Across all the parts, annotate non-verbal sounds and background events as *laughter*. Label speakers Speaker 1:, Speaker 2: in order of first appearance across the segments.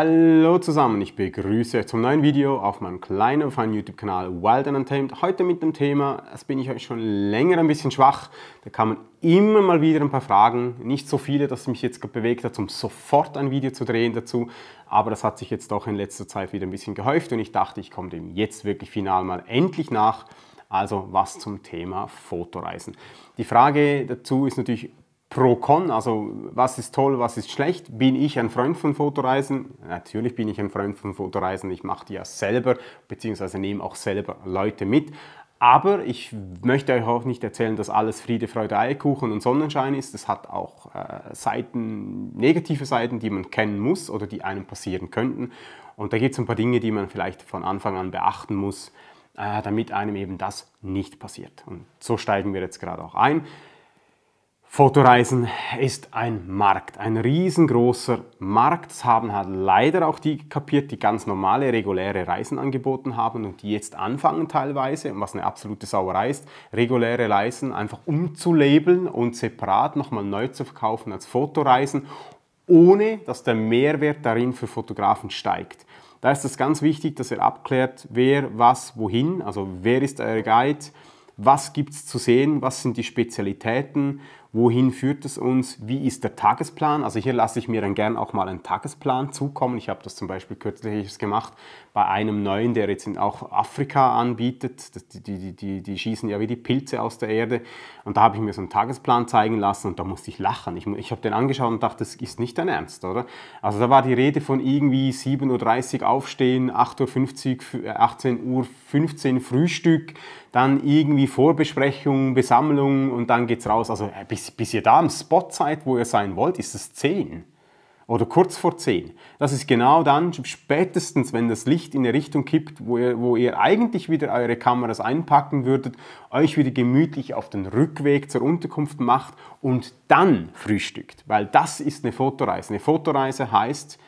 Speaker 1: Hallo zusammen, ich begrüße euch zum neuen Video auf meinem kleinen und feinen YouTube-Kanal Wild and Untamed. Heute mit dem Thema, das bin ich euch schon länger ein bisschen schwach. Da kamen immer mal wieder ein paar Fragen, nicht so viele, dass es mich jetzt bewegt hat, um sofort ein Video zu drehen dazu. Aber das hat sich jetzt doch in letzter Zeit wieder ein bisschen gehäuft und ich dachte, ich komme dem jetzt wirklich final mal endlich nach. Also was zum Thema Fotoreisen. Die Frage dazu ist natürlich Pro-Con, also was ist toll, was ist schlecht. Bin ich ein Freund von Fotoreisen? Natürlich bin ich ein Freund von Fotoreisen. Ich mache die ja selber, beziehungsweise nehme auch selber Leute mit. Aber ich möchte euch auch nicht erzählen, dass alles Friede, Freude, Eierkuchen und Sonnenschein ist. Das hat auch äh, Seiten, negative Seiten, die man kennen muss oder die einem passieren könnten. Und da gibt es ein paar Dinge, die man vielleicht von Anfang an beachten muss, äh, damit einem eben das nicht passiert. Und so steigen wir jetzt gerade auch ein. Fotoreisen ist ein Markt, ein riesengroßer Markt. Das haben halt leider auch die kapiert, die ganz normale, reguläre Reisen angeboten haben und die jetzt anfangen teilweise, was eine absolute Sauerei ist, reguläre Reisen einfach umzulabeln und separat nochmal neu zu verkaufen als Fotoreisen, ohne dass der Mehrwert darin für Fotografen steigt. Da ist es ganz wichtig, dass ihr abklärt, wer, was, wohin, also wer ist euer Guide, was gibt es zu sehen, was sind die Spezialitäten wohin führt es uns, wie ist der Tagesplan. Also hier lasse ich mir dann gern auch mal einen Tagesplan zukommen. Ich habe das zum Beispiel kürzlich gemacht bei einem neuen, der jetzt auch Afrika anbietet. Die, die, die, die schießen ja wie die Pilze aus der Erde. Und da habe ich mir so einen Tagesplan zeigen lassen und da musste ich lachen. Ich, ich habe den angeschaut und dachte, das ist nicht dein Ernst, oder? Also da war die Rede von irgendwie 7.30 Uhr aufstehen, 8.50 Uhr, 18 äh, Uhr 15 Frühstück, dann irgendwie Vorbesprechung, Besammlung und dann geht's raus. Also äh, bis bis, bis ihr da am Spot seid, wo ihr sein wollt, ist es 10 oder kurz vor 10. Das ist genau dann, spätestens wenn das Licht in die Richtung kippt, wo ihr, wo ihr eigentlich wieder eure Kameras einpacken würdet, euch wieder gemütlich auf den Rückweg zur Unterkunft macht und dann frühstückt. Weil das ist eine Fotoreise. Eine Fotoreise heißt,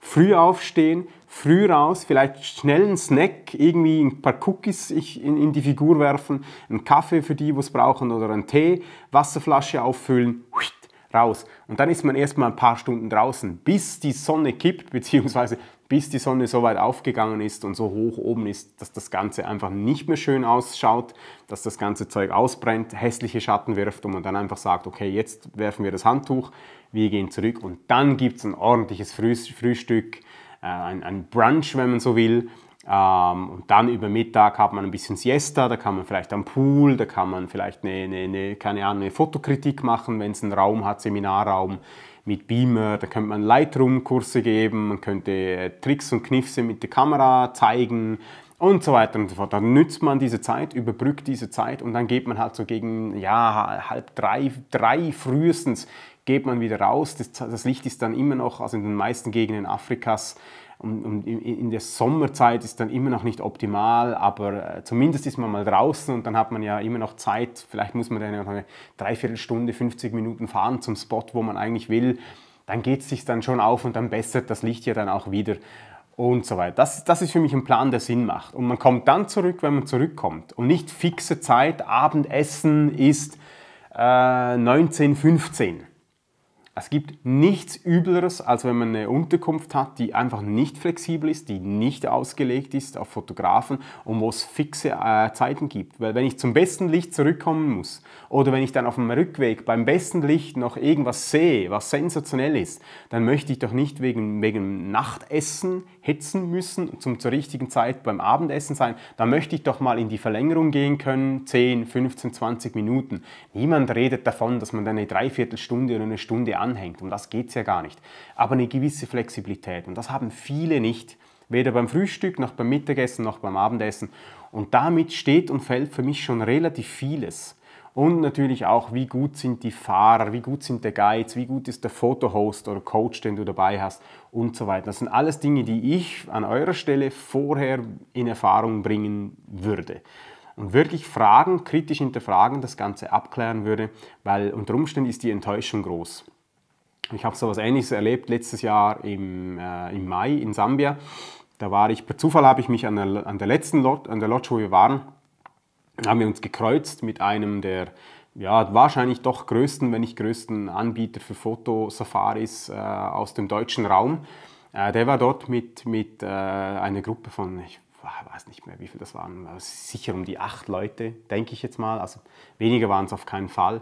Speaker 1: früh aufstehen, früh raus, vielleicht schnell einen Snack, irgendwie ein paar Cookies in, die Figur werfen, einen Kaffee für die, die es brauchen oder einen Tee, Wasserflasche auffüllen, raus. Und dann ist man erstmal ein paar Stunden draußen, bis die Sonne kippt, beziehungsweise bis die Sonne so weit aufgegangen ist und so hoch oben ist, dass das Ganze einfach nicht mehr schön ausschaut, dass das ganze Zeug ausbrennt, hässliche Schatten wirft und man dann einfach sagt, okay, jetzt werfen wir das Handtuch, wir gehen zurück und dann gibt es ein ordentliches Frühstück, äh, ein, Brunch, wenn man so will, ähm, und dann über Mittag hat man ein bisschen Siesta, da kann man vielleicht am Pool, da kann man vielleicht eine, eine, eine keine Ahnung, eine Fotokritik machen, wenn es einen Raum hat, Seminarraum mit Beamer, da könnte man Lightroom-Kurse geben, man könnte äh, Tricks und Kniffse mit der Kamera zeigen und so weiter und so fort. Dann nützt man diese Zeit, überbrückt diese Zeit und dann geht man halt so gegen, ja, halb drei, drei frühestens geht man wieder raus. Das, das Licht ist dann immer noch, also in den meisten Gegenden Afrikas, und, und in der Sommerzeit ist dann immer noch nicht optimal, aber äh, zumindest ist man mal draußen und dann hat man ja immer noch Zeit. Vielleicht muss man dann noch eine Dreiviertelstunde, 50 Minuten fahren zum Spot, wo man eigentlich will. Dann geht es sich dann schon auf und dann bessert das Licht ja dann auch wieder und so weiter. Das, das ist für mich ein Plan, der Sinn macht. Und man kommt dann zurück, wenn man zurückkommt. Und nicht fixe Zeit, Abendessen ist äh, 19, 15 es gibt nichts Übleres, als wenn man eine Unterkunft hat, die einfach nicht flexibel ist, die nicht ausgelegt ist auf Fotografen und wo es fixe äh, Zeiten gibt. Weil wenn ich zum besten Licht zurückkommen muss oder wenn ich dann auf dem Rückweg beim besten Licht noch irgendwas sehe, was sensationell ist, dann möchte ich doch nicht wegen, wegen Nachtessen hetzen müssen, zum zur richtigen Zeit beim Abendessen sein. Da möchte ich doch mal in die Verlängerung gehen können, 10, 15, 20 Minuten. Niemand redet davon, dass man dann eine Dreiviertelstunde oder eine Stunde anhängt. Um das geht es ja gar nicht. Aber eine gewisse Flexibilität. Und das haben viele nicht. Weder beim Frühstück, noch beim Mittagessen, noch beim Abendessen. Und damit steht und fällt für mich schon relativ vieles. Und natürlich auch, wie gut sind die Fahrer, wie gut sind der Guides, wie gut ist der Fotohost oder Coach, den du dabei hast und so weiter. Das sind alles Dinge, die ich an eurer Stelle vorher in Erfahrung bringen würde. Und wirklich fragen, kritisch hinterfragen, das Ganze abklären würde, weil unter Umständen ist die Enttäuschung groß. Ich habe so etwas Ähnliches erlebt letztes Jahr im, äh, im Mai in Sambia. Da war ich, per Zufall habe ich mich an der, an der letzten Lodge, an der Lodge, wo wir waren, haben wir uns gekreuzt mit einem der ja, wahrscheinlich doch größten, wenn nicht größten Anbieter für Fotosafaris äh, aus dem deutschen Raum. Äh, der war dort mit, mit äh, einer Gruppe von, ich weiß nicht mehr, wie viel das waren, sicher um die acht Leute, denke ich jetzt mal. Also weniger waren es auf keinen Fall.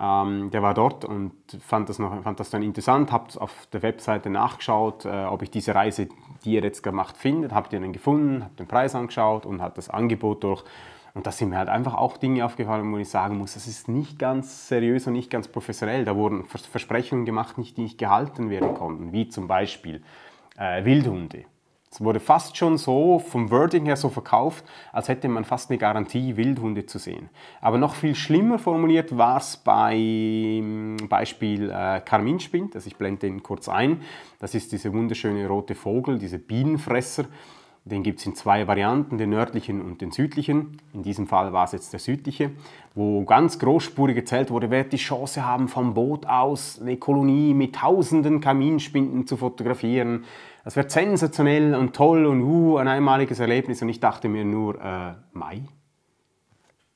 Speaker 1: Ähm, der war dort und fand das, noch, fand das dann interessant, habe auf der Webseite nachgeschaut, äh, ob ich diese Reise, die ihr jetzt gemacht findet, habt ihr dann gefunden, habt den Preis angeschaut und hat das Angebot durch. Und da sind mir halt einfach auch Dinge aufgefallen, wo ich sagen muss, das ist nicht ganz seriös und nicht ganz professionell. Da wurden Versprechungen gemacht, die nicht gehalten werden konnten, wie zum Beispiel äh, Wildhunde. Es wurde fast schon so vom Wording her so verkauft, als hätte man fast eine Garantie, Wildhunde zu sehen. Aber noch viel schlimmer formuliert war es beim hm, Beispiel äh, Karminspind. Also ich blende den kurz ein. Das ist dieser wunderschöne rote Vogel, dieser Bienenfresser. Den gibt es in zwei Varianten, den nördlichen und den südlichen. In diesem Fall war es jetzt der südliche, wo ganz großspurig gezählt wurde, wer die Chance haben, vom Boot aus eine Kolonie mit tausenden Kaminspinden zu fotografieren. Das wäre sensationell und toll und uh, ein einmaliges Erlebnis. Und ich dachte mir nur, äh, Mai?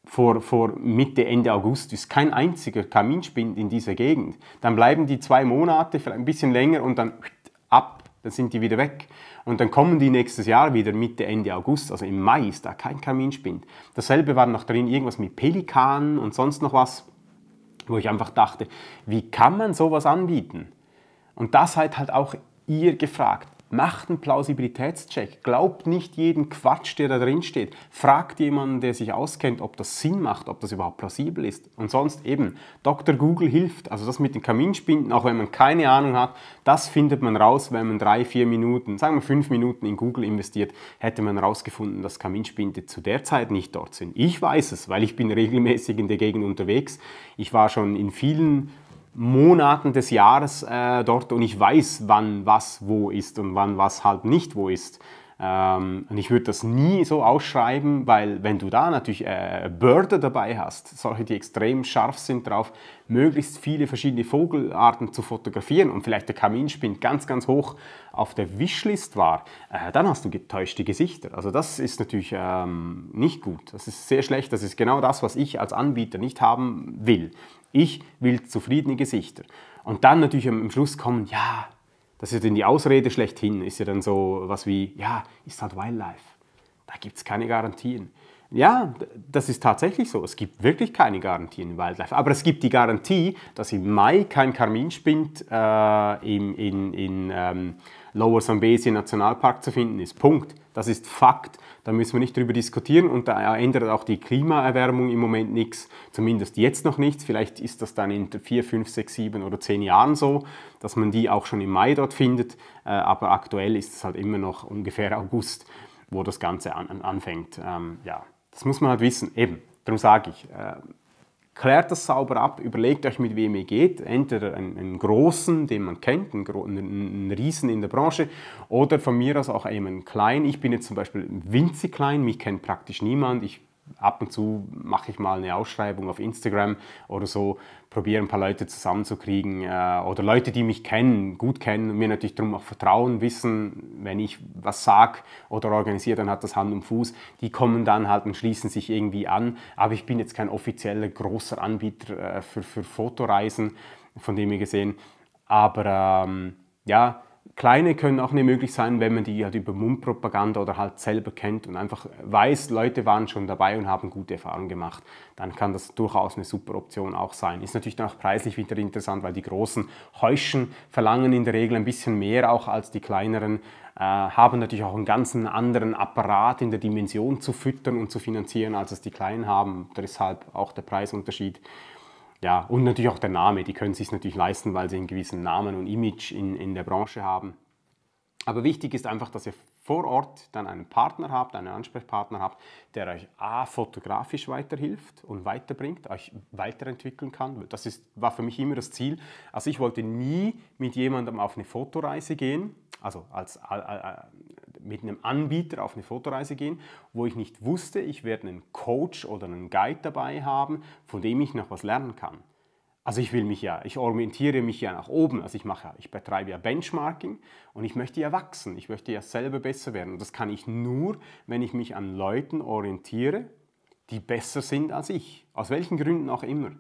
Speaker 1: Vor, vor Mitte, Ende August ist kein einziger Kaminspind in dieser Gegend. Dann bleiben die zwei Monate, vielleicht ein bisschen länger und dann ab dann sind die wieder weg. Und dann kommen die nächstes Jahr wieder Mitte, Ende August, also im Mai ist da kein Kaminspind. Dasselbe war noch drin irgendwas mit Pelikanen und sonst noch was, wo ich einfach dachte, wie kann man sowas anbieten? Und das seid halt auch ihr gefragt. Macht einen Plausibilitätscheck. Glaubt nicht jeden Quatsch, der da drin steht. Fragt jemanden, der sich auskennt, ob das Sinn macht, ob das überhaupt plausibel ist. Und sonst eben, Dr. Google hilft. Also das mit den Kaminspinden, auch wenn man keine Ahnung hat, das findet man raus, wenn man drei, vier Minuten, sagen wir fünf Minuten in Google investiert, hätte man rausgefunden, dass Kaminspinde zu der Zeit nicht dort sind. Ich weiß es, weil ich bin regelmäßig in der Gegend unterwegs. Ich war schon in vielen Monaten des Jahres äh, dort und ich weiß, wann was wo ist und wann was halt nicht wo ist. Ähm, und ich würde das nie so ausschreiben, weil wenn du da natürlich äh, Börder dabei hast, solche, die extrem scharf sind drauf, möglichst viele verschiedene Vogelarten zu fotografieren und vielleicht der Kaminspind ganz, ganz hoch auf der Wishlist war, äh, dann hast du getäuschte Gesichter. Also das ist natürlich ähm, nicht gut. Das ist sehr schlecht. Das ist genau das, was ich als Anbieter nicht haben will. Ich will zufriedene Gesichter. Und dann natürlich am Schluss kommen, ja, das ist dann die Ausrede schlechthin, ist ja dann so was wie, ja, ist halt Wildlife. Da gibt es keine Garantien. Ja, das ist tatsächlich so. Es gibt wirklich keine Garantien in Wildlife. Aber es gibt die Garantie, dass im Mai kein Karmin spinnt äh, in, in, in ähm, Lower Zambesi Nationalpark zu finden ist. Punkt. Das ist Fakt. Da müssen wir nicht drüber diskutieren und da ändert auch die Klimaerwärmung im Moment nichts. Zumindest jetzt noch nichts. Vielleicht ist das dann in vier, fünf, sechs, sieben oder zehn Jahren so, dass man die auch schon im Mai dort findet. Äh, aber aktuell ist es halt immer noch ungefähr August, wo das Ganze an, anfängt. Ähm, ja, das muss man halt wissen. Eben, darum sage ich. Äh, Klärt das sauber ab, überlegt euch, mit wem ihr geht. Entweder einen, einen großen, den man kennt, einen, einen, Riesen in der Branche, oder von mir aus auch einen kleinen. Ich bin jetzt zum Beispiel winzig klein, mich kennt praktisch niemand. Ich ab und zu mache ich mal eine Ausschreibung auf Instagram oder so, probiere ein paar Leute zusammenzukriegen äh, oder Leute, die mich kennen, gut kennen und mir natürlich darum auch vertrauen, wissen, wenn ich was sage oder organisiere, dann hat das Hand und Fuß. Die kommen dann halt und schließen sich irgendwie an. Aber ich bin jetzt kein offizieller großer Anbieter äh, für, für Fotoreisen, von dem ihr gesehen. Aber ähm, ja, Kleine können auch nicht möglich sein, wenn man die halt über Mundpropaganda oder halt selber kennt und einfach weiß, Leute waren schon dabei und haben gute Erfahrungen gemacht. Dann kann das durchaus eine super Option auch sein. Ist natürlich dann auch preislich wieder interessant, weil die großen Heuschen verlangen in der Regel ein bisschen mehr auch als die kleineren, äh, haben natürlich auch einen ganz anderen Apparat in der Dimension zu füttern und zu finanzieren, als es die kleinen haben. Deshalb auch der Preisunterschied ja, und natürlich auch der Name. Die können es sich natürlich leisten, weil sie einen gewissen Namen und Image in, in der Branche haben. Aber wichtig ist einfach, dass ihr vor Ort dann einen Partner habt, einen Ansprechpartner habt, der euch a, fotografisch weiterhilft und weiterbringt, euch weiterentwickeln kann. Das ist, war für mich immer das Ziel. Also ich wollte nie mit jemandem auf eine Fotoreise gehen, also als, mit einem Anbieter auf eine Fotoreise gehen, wo ich nicht wusste, ich werde einen Coach oder einen Guide dabei haben, von dem ich noch was lernen kann. Also ich will mich ja, ich orientiere mich ja nach oben. Also ich mache, ich betreibe ja Benchmarking und ich möchte ja wachsen. Ich möchte ja selber besser werden. Und das kann ich nur, wenn ich mich an Leuten orientiere, die besser sind als ich. Aus welchen Gründen auch immer.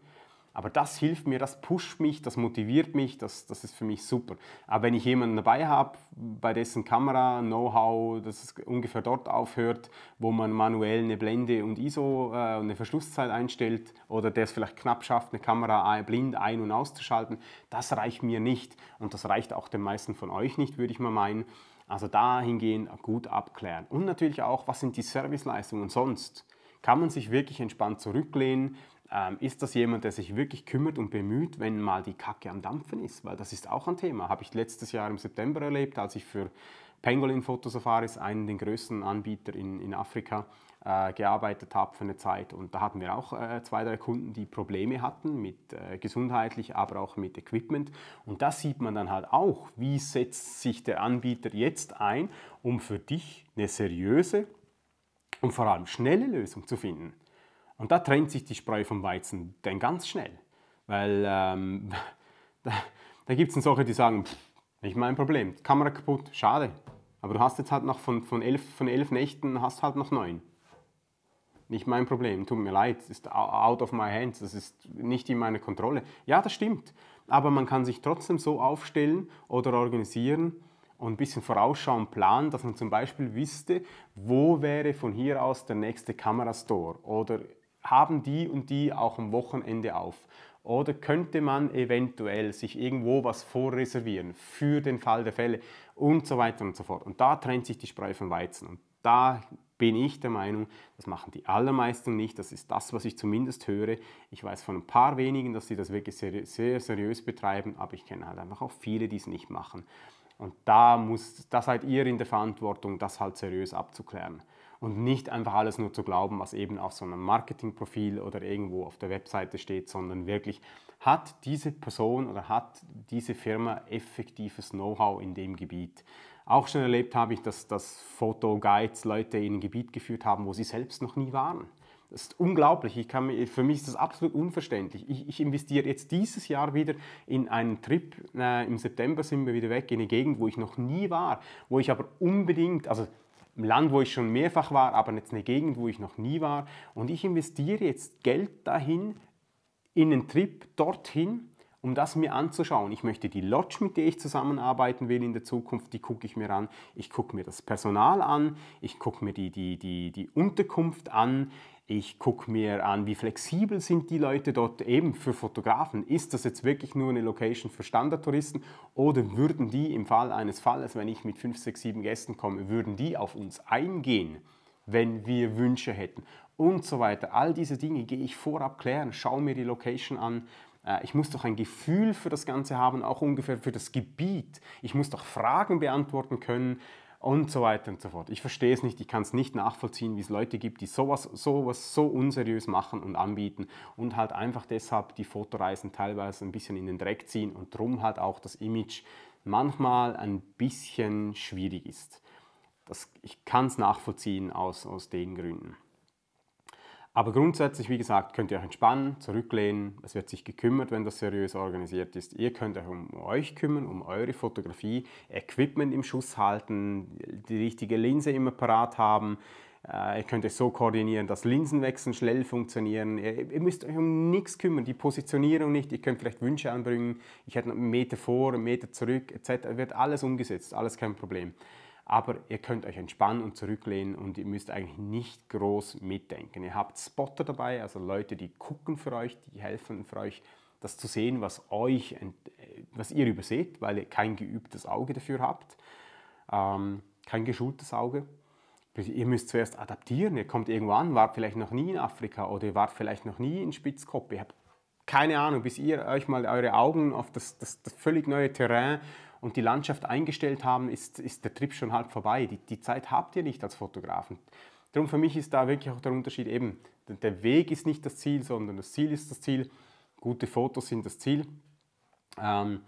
Speaker 1: Aber das hilft mir, das pusht mich, das motiviert mich, das, das ist für mich super. Aber wenn ich jemanden dabei habe, bei dessen Kamera, Know-how, das ungefähr dort aufhört, wo man manuell eine Blende und ISO und äh, eine Verschlusszeit einstellt oder der es vielleicht knapp schafft, eine Kamera blind ein- und auszuschalten, das reicht mir nicht. Und das reicht auch den meisten von euch nicht, würde ich mal meinen. Also dahingehend gut abklären. Und natürlich auch, was sind die Serviceleistungen sonst? Kann man sich wirklich entspannt zurücklehnen? Ähm, ist das jemand, der sich wirklich kümmert und bemüht, wenn mal die Kacke am Dampfen ist? Weil das ist auch ein Thema. Habe ich letztes Jahr im September erlebt, als ich für Pangolin Photosafaris, einen der größten Anbieter in, in Afrika, äh, gearbeitet habe für eine Zeit. Und da hatten wir auch äh, zwei, drei Kunden, die Probleme hatten mit äh, gesundheitlich, aber auch mit Equipment. Und das sieht man dann halt auch, wie setzt sich der Anbieter jetzt ein, um für dich eine seriöse und vor allem schnelle Lösung zu finden. Und da trennt sich die Spreu vom Weizen denn ganz schnell. Weil ähm, *laughs* da, da gibt es dann solche, die sagen, pff, nicht mein Problem, Kamera kaputt, schade. Aber du hast jetzt halt noch von, von, elf, von elf Nächten, hast halt noch neun. Nicht mein Problem, tut mir leid, ist out of my hands, das ist nicht in meiner Kontrolle. Ja, das stimmt, aber man kann sich trotzdem so aufstellen oder organisieren, und ein bisschen vorausschauen, planen, dass man zum Beispiel wüsste, wo wäre von hier aus der nächste Kamerastore oder haben die und die auch am Wochenende auf? Oder könnte man eventuell sich irgendwo was vorreservieren für den Fall der Fälle und so weiter und so fort. Und da trennt sich die Spreu vom Weizen. Und da bin ich der Meinung, das machen die allermeisten nicht. Das ist das, was ich zumindest höre. Ich weiß von ein paar wenigen, dass sie das wirklich sehr, sehr seriös betreiben, aber ich kenne halt einfach auch viele, die es nicht machen. Und da, muss, da seid ihr in der Verantwortung, das halt seriös abzuklären und nicht einfach alles nur zu glauben, was eben auf so einem Marketingprofil oder irgendwo auf der Webseite steht, sondern wirklich hat diese Person oder hat diese Firma effektives Know-how in dem Gebiet. Auch schon erlebt habe ich, dass, dass Fotoguides Leute in ein Gebiet geführt haben, wo sie selbst noch nie waren. Das ist unglaublich. Ich kann, für mich ist das absolut unverständlich. Ich, ich investiere jetzt dieses Jahr wieder in einen Trip. Äh, Im September sind wir wieder weg in eine Gegend, wo ich noch nie war, wo ich aber unbedingt, also einem Land, wo ich schon mehrfach war, aber jetzt eine Gegend, wo ich noch nie war. Und ich investiere jetzt Geld dahin, in einen Trip dorthin, um das mir anzuschauen. Ich möchte die Lodge, mit der ich zusammenarbeiten will in der Zukunft, die gucke ich mir an. Ich gucke mir das Personal an, ich gucke mir die, die, die, die Unterkunft an, ich gucke mir an, wie flexibel sind die Leute dort eben für Fotografen. Ist das jetzt wirklich nur eine Location für Standardtouristen oder würden die im Fall eines Falles, wenn ich mit 5, 6, 7 Gästen komme, würden die auf uns eingehen, wenn wir Wünsche hätten und so weiter. All diese Dinge gehe ich vorab klären, schaue mir die Location an, äh, ich muss doch ein Gefühl für das Ganze haben, auch ungefähr für das Gebiet. Ich muss doch Fragen beantworten können und so weiter und so fort. Ich verstehe es nicht, ich kann es nicht nachvollziehen, wie es Leute gibt, die sowas, sowas so unseriös machen und anbieten und halt einfach deshalb die Fotoreisen teilweise ein bisschen in den Dreck ziehen und drum halt auch das Image manchmal ein bisschen schwierig ist. Das, ich kann es nachvollziehen aus, aus den Gründen. Aber grundsätzlich, wie gesagt, könnt ihr euch entspannen, zurücklehnen. Es wird sich gekümmert, wenn das seriös organisiert ist. Ihr könnt euch um euch kümmern, um eure Fotografie, Equipment im Schuss halten, die richtige Linse immer parat haben. Äh, ihr könnt euch so koordinieren, dass Linsenwechsel schnell funktionieren. ihr, müsst euch um nichts kümmern, die Positionierung nicht. Ihr könnt vielleicht Wünsche anbringen. Ich hätte einen Meter vor, einen Meter zurück, etc. Wird alles umgesetzt, alles kein Problem aber ihr könnt euch entspannen und zurücklehnen und ihr müsst eigentlich nicht groß mitdenken. Ihr habt Spotter dabei, also Leute, die gucken für euch, die helfen für euch, das zu sehen, was, euch, was ihr überseht, weil ihr kein geübtes Auge dafür habt, ähm, kein geschultes Auge. Ihr müsst zuerst adaptieren, ihr kommt irgendwo an, wart vielleicht noch nie in Afrika oder ihr wart vielleicht noch nie in Spitzkopf, ihr habt keine Ahnung, bis ihr euch mal eure Augen auf das, das, das völlig neue Terrain und die Landschaft eingestellt haben, ist, ist der Trip schon halb vorbei. Die, die Zeit habt ihr nicht als Fotografen. Darum für mich ist da wirklich auch der Unterschied eben, der Weg ist nicht das Ziel, sondern das Ziel ist das Ziel. Gute Fotos sind das Ziel. Ähm,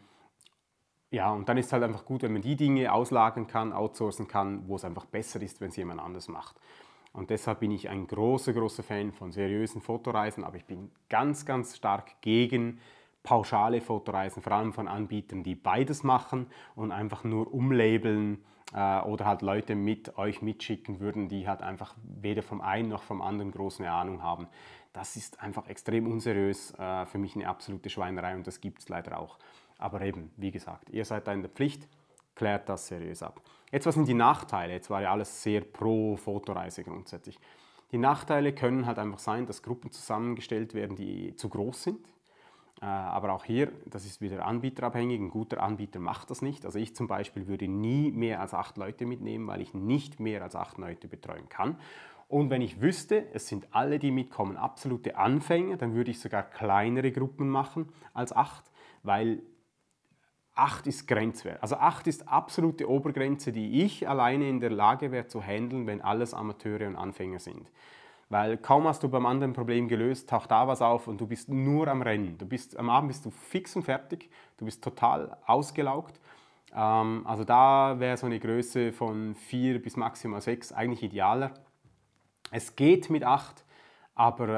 Speaker 1: ja, und dann ist es halt einfach gut, wenn man die Dinge auslagern kann, outsourcen kann, wo es einfach besser ist, wenn es jemand anders macht. Und deshalb bin ich ein großer, großer Fan von seriösen Fotoreisen, aber ich bin ganz, ganz stark gegen pauschale Fotoreisen, vor allem von Anbietern, die beides machen und einfach nur umlabeln äh, oder halt Leute mit euch mitschicken würden, die halt einfach weder vom einen noch vom anderen große Ahnung haben. Das ist einfach extrem unseriös, äh, für mich eine absolute Schweinerei und das gibt es leider auch. Aber eben, wie gesagt, ihr seid da in der Pflicht, klärt das seriös ab. Jetzt, was sind die Nachteile? Jetzt war ja alles sehr pro Fotoreise grundsätzlich. Die Nachteile können halt einfach sein, dass Gruppen zusammengestellt werden, die zu groß sind äh, aber auch hier, das ist wieder anbieterabhängig. Ein guter Anbieter macht das nicht. Also ich zum Beispiel würde nie mehr als acht Leute mitnehmen, weil ich nicht mehr als acht Leute betreuen kann. Und wenn ich wüsste, es sind alle, die mitkommen, absolute Anfänger, dann würde ich sogar kleinere Gruppen machen als acht, weil acht ist Grenzwert. Also acht ist absolute Obergrenze, die ich alleine in der Lage wäre zu handeln, wenn alles Amateure und Anfänger sind. Weil kaum hast du beim anderen Problem gelöst, taucht da was auf und du bist nur am Rennen. Du bist, am Abend bist du fix und fertig, du bist total ausgelaugt. Ähm, also da wäre so eine Größe von 4 bis maximal 6 eigentlich idealer. Es geht mit 8, aber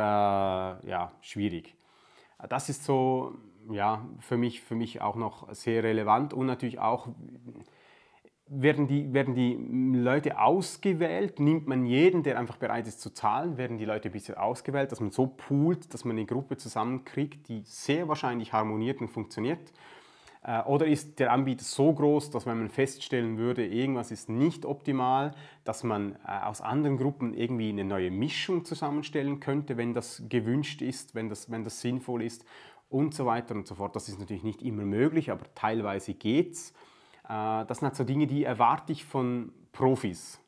Speaker 1: äh, ja, schwierig. Das ist so ja, für, mich, für mich auch noch sehr relevant und natürlich auch, werden die, werden die Leute ausgewählt? Nimmt man jeden, der einfach bereit ist zu zahlen? Werden die Leute bisher ausgewählt, dass man so poolt, dass man eine Gruppe zusammenkriegt, die sehr wahrscheinlich harmoniert und funktioniert? Äh, oder ist der Anbieter so groß, dass wenn man feststellen würde, irgendwas ist nicht optimal, dass man äh, aus anderen Gruppen irgendwie eine neue Mischung zusammenstellen könnte, wenn das gewünscht ist, wenn das, wenn das sinnvoll ist und so weiter und so fort. Das ist natürlich nicht immer möglich, aber teilweise geht's. es. Äh, das sind halt so Dinge, die erwarte ich von Profis.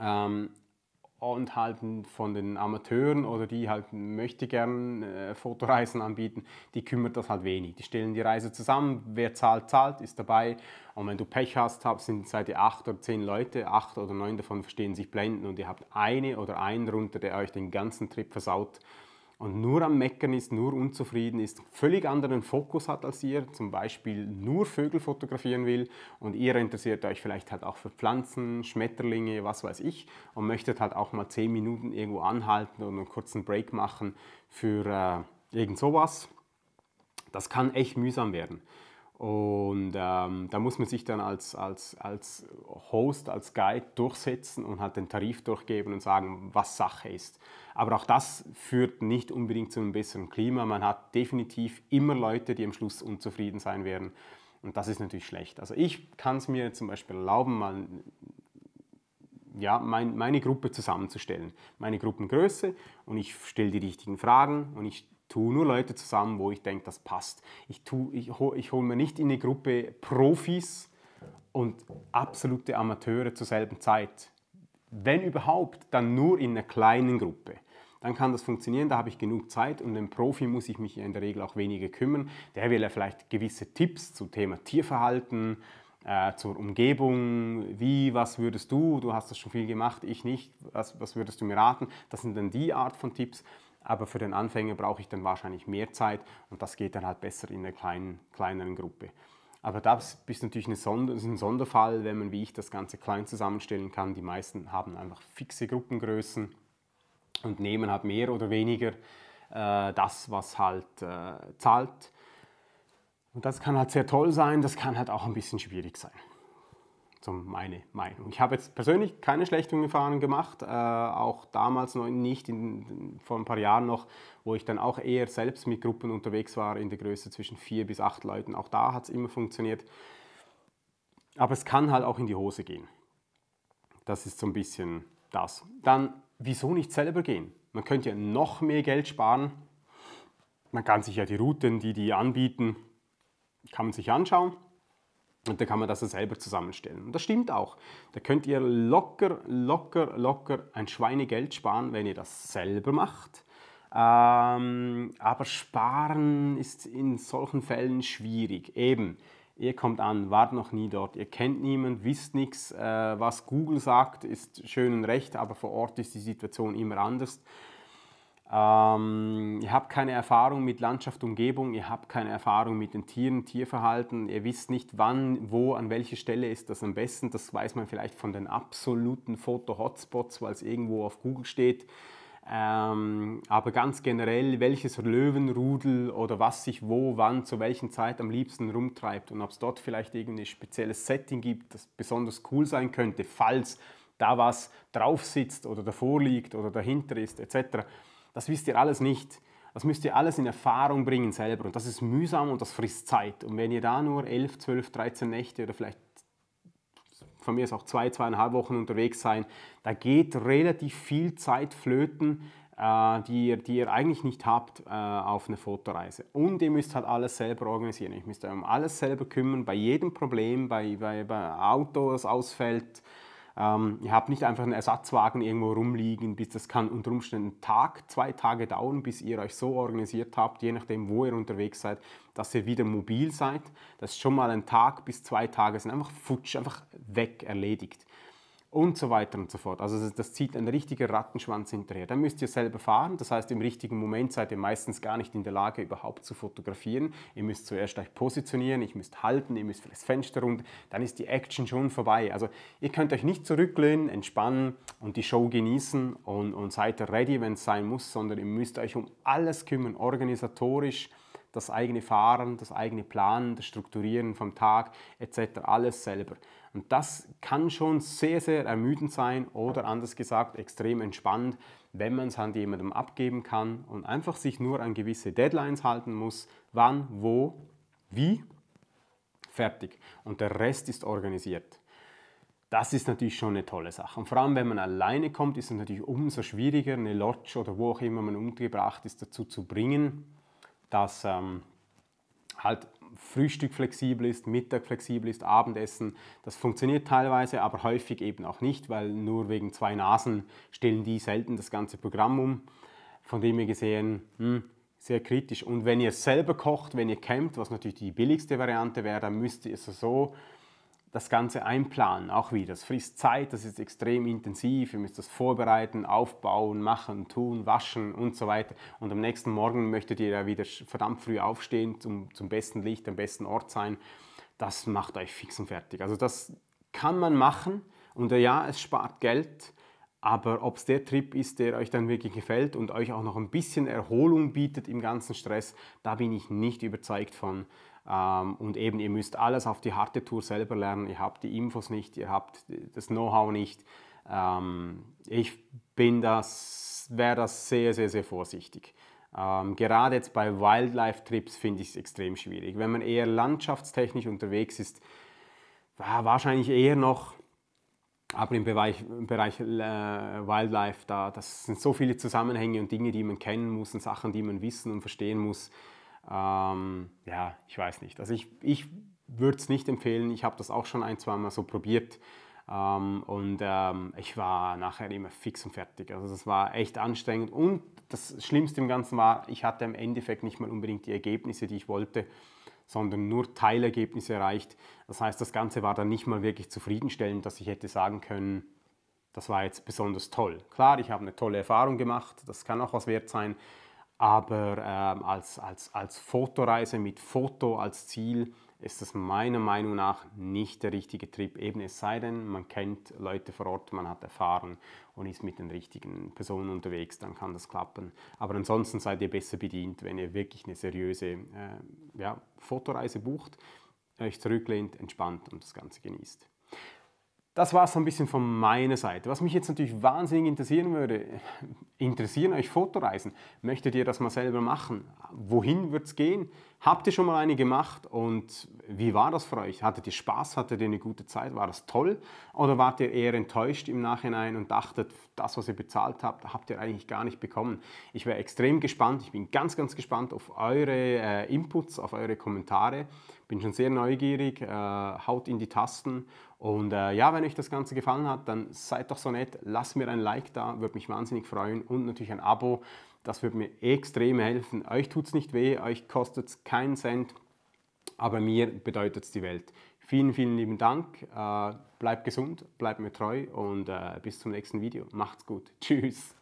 Speaker 1: Ähm, und halt von den Amateuren oder die halt möchte gern äh, Fotoreisen anbieten, die kümmert das halt wenig. Die stellen die Reise zusammen, wer zahlt, zahlt, ist dabei. Und wenn du Pech hast, hab, sind seit acht oder zehn Leute, acht oder neun davon verstehen sich blenden und ihr habt eine oder einen runter, der euch den ganzen Trip versaut und nur am Meckern ist, nur unzufrieden ist, völlig anderen Fokus hat als ihr, zum Beispiel nur Vögel fotografieren will und ihr interessiert euch vielleicht halt auch für Pflanzen, Schmetterlinge, was weiß ich und möchtet halt auch mal 10 Minuten irgendwo anhalten und einen kurzen Break machen für äh, irgend sowas, das kann echt mühsam werden. Und ähm, da muss man sich dann als, als, als Host, als Guide durchsetzen und halt den Tarif durchgeben und sagen, was Sache ist. Aber auch das führt nicht unbedingt zu einem besseren Klima. Man hat definitiv immer Leute, die am Schluss unzufrieden sein werden. Und das ist natürlich schlecht. Also ich kann es mir zum Beispiel erlauben, mal ja, mein, meine Gruppe zusammenzustellen, meine Gruppengröße und ich stelle die richtigen Fragen und ich tue nur Leute zusammen, wo ich denke, das passt. Ich, ich, ich hole mir nicht in eine Gruppe Profis und absolute Amateure zur selben Zeit. Wenn überhaupt, dann nur in einer kleinen Gruppe dann kann das funktionieren, da habe ich genug Zeit und dem Profi muss ich mich in der Regel auch weniger kümmern. Der will ja vielleicht gewisse Tipps zum Thema Tierverhalten, äh, zur Umgebung, wie, was würdest du, du hast das schon viel gemacht, ich nicht, was, was würdest du mir raten? Das sind dann die Art von Tipps aber für den Anfänger brauche ich dann wahrscheinlich mehr Zeit und das geht dann halt besser in einer kleinen, kleineren Gruppe. Aber das ist natürlich Sonder, ist ein Sonderfall, wenn man wie ich das Ganze klein zusammenstellen kann. Die meisten haben einfach fixe Gruppengrößen und nehmen halt mehr oder weniger äh, das, was halt äh, zahlt. Und das kann halt sehr toll sein, das kann halt auch ein bisschen schwierig sein. So meine Meinung. Ich habe jetzt persönlich keine schlechten Erfahrungen gemacht, äh, auch damals noch nicht, in, vor ein paar Jahren noch, wo ich dann auch eher selbst mit Gruppen unterwegs war, in der Größe zwischen vier bis acht Leuten. Auch da hat es immer funktioniert. Aber es kann halt auch in die Hose gehen. Das ist so ein bisschen das. Dann wieso nicht selber gehen? Man könnte ja noch mehr Geld sparen. Man kann sich ja die Routen, die die anbieten, kann man sich anschauen. Und dann kann man das ja selber zusammenstellen. Und das stimmt auch. Da könnt ihr locker, locker, locker ein Schweinegeld sparen, wenn ihr das selber macht. Ähm, aber sparen ist in solchen Fällen schwierig. Eben, Ihr kommt an, wart noch nie dort, ihr kennt niemand, wisst nichts. Äh, was Google sagt, ist schön und recht, aber vor Ort ist die Situation immer anders. Ähm, ihr habt keine Erfahrung mit Landschaft, Umgebung, ihr habt keine Erfahrung mit den Tieren, Tierverhalten, ihr wisst nicht, wann, wo, an welcher Stelle ist das am besten. Das weiß man vielleicht von den absoluten Foto-Hotspots, weil es irgendwo auf Google steht. Ähm, aber ganz generell, welches Löwenrudel oder was sich wo, wann, zu welchen Zeit am liebsten rumtreibt und ob es dort vielleicht irgendein spezielles Setting gibt, das besonders cool sein könnte, falls da was drauf sitzt oder davor liegt oder dahinter ist etc. Das wisst ihr alles nicht. Das müsst ihr alles in Erfahrung bringen selber und das ist mühsam und das frisst Zeit. Und wenn ihr da nur 11, 12, 13 Nächte oder vielleicht von mir ist auch zwei, zweieinhalb Wochen unterwegs sein. Da geht relativ viel Zeit flöten, äh, die, ihr, die ihr eigentlich nicht habt äh, auf eine Fotoreise. Und ihr müsst halt alles selber organisieren. Ihr müsst euch um alles selber kümmern, bei jedem Problem, bei, bei, bei Auto, das ausfällt, ähm, ihr habt nicht einfach einen Ersatzwagen irgendwo rumliegen, bis das kann unter Umständen einen Tag, zwei Tage dauern, bis ihr euch so organisiert habt, je nachdem, wo ihr unterwegs seid, dass ihr wieder mobil seid. Das ist schon mal ein Tag bis zwei Tage, sind einfach futsch, einfach weg, erledigt und so weiter und so fort. Also das zieht ein richtiger Rattenschwanz hinterher. Dann müsst ihr selber fahren, das heißt im richtigen Moment seid ihr meistens gar nicht in der Lage, überhaupt zu fotografieren. Ihr müsst zuerst euch positionieren, ihr müsst halten, ihr müsst vielleicht das Fenster runter, dann ist die Action schon vorbei. Also ihr könnt euch nicht zurücklehnen, entspannen und die Show genießen und, und seid ready, wenn es sein muss, sondern ihr müsst euch um alles kümmern, organisatorisch, das eigene Fahren, das eigene Planen, das Strukturieren vom Tag etc. Alles selber. Und das kann schon sehr, sehr ermüdend sein oder anders gesagt extrem entspannt, wenn man es an jemandem abgeben kann und einfach sich nur an gewisse Deadlines halten muss, wann, wo, wie, fertig. Und der Rest ist organisiert. Das ist natürlich schon eine tolle Sache. Und vor allem, wenn man alleine kommt, ist es natürlich umso schwieriger, eine Lodge oder wo auch immer man umgebracht ist, dazu zu bringen, dass ähm, halt Frühstück flexibel ist, Mittag flexibel ist, Abendessen. Das funktioniert teilweise, aber häufig eben auch nicht, weil nur wegen zwei Nasen stellen die selten das ganze Programm um. Von dem her gesehen, hm, sehr kritisch. Und wenn ihr selber kocht, wenn ihr campt, was natürlich die billigste Variante wäre, dann müsst ihr es so das Ganze einplanen, auch wieder. Das frisst Zeit, das ist extrem intensiv, ihr müsst das vorbereiten, aufbauen, machen, tun, waschen und so weiter. Und am nächsten Morgen möchtet ihr ja wieder verdammt früh aufstehen, zum, zum besten Licht, am besten Ort sein. Das macht euch fix und fertig. Also das kann man machen und äh, ja, es spart Geld, aber ob es der Trip ist, der euch dann wirklich gefällt und euch auch noch ein bisschen Erholung bietet im ganzen Stress, da bin ich nicht überzeugt von. Ähm, und eben, ihr müsst alles auf die harte Tour selber lernen. Ihr habt die Infos nicht, ihr habt das Know-how nicht. Ähm, ich bin das, wäre das sehr, sehr, sehr vorsichtig. Ähm, gerade jetzt bei Wildlife-Trips finde ich es extrem schwierig. Wenn man eher landschaftstechnisch unterwegs ist, ah, wahrscheinlich eher noch aber im Bereich, im Bereich äh, Wildlife, da das sind so viele Zusammenhänge und Dinge, die man kennen muss und Sachen, die man wissen und verstehen muss. Ähm, ja, ich weiß nicht. Also ich, ich würde es nicht empfehlen. Ich habe das auch schon ein, zwei Mal so probiert. Ähm, und ähm, ich war nachher immer fix und fertig. Also das war echt anstrengend. Und das Schlimmste im Ganzen war, ich hatte im Endeffekt nicht mal unbedingt die Ergebnisse, die ich wollte, sondern nur Teilergebnisse erreicht. Das heißt, das Ganze war dann nicht mal wirklich zufriedenstellend, dass ich hätte sagen können, das war jetzt besonders toll. Klar, ich habe eine tolle Erfahrung gemacht, das kann auch was wert sein. Aber ähm, als, als, als Fotoreise mit Foto als Ziel ist das meiner Meinung nach nicht der richtige Trip. Eben es sei denn, man kennt Leute vor Ort, man hat erfahren und ist mit den richtigen Personen unterwegs, dann kann das klappen. Aber ansonsten seid ihr besser bedient, wenn ihr wirklich eine seriöse äh, ja, Fotoreise bucht, euch zurücklehnt, entspannt und das Ganze genießt. Das war es so ein bisschen von meiner Seite. Was mich jetzt natürlich wahnsinnig interessieren würde, äh, interessieren euch Fotoreisen? Möchtet ihr das mal selber machen? Wohin wird es gehen? Habt ihr schon mal eine gemacht und wie war das für euch? Hattet ihr Spaß? Hattet ihr eine gute Zeit? War das toll? Oder wart ihr eher enttäuscht im Nachhinein und dachtet, das, was ihr bezahlt habt, habt ihr eigentlich gar nicht bekommen? Ich wäre extrem gespannt. Ich bin ganz, ganz gespannt auf eure äh, Inputs, auf eure Kommentare. Bin schon sehr neugierig. Äh, haut in die Tasten und äh, ja, wenn euch das Ganze gefallen hat, dann seid doch so nett, lasst mir ein Like da, würde mich wahnsinnig freuen und natürlich ein Abo, das würde mir extrem helfen. Euch tut es nicht weh, euch kostet es keinen Cent, aber mir bedeutet es die Welt. Vielen, vielen lieben Dank, äh, bleibt gesund, bleibt mir treu und äh, bis zum nächsten Video. Macht's gut, *laughs* tschüss.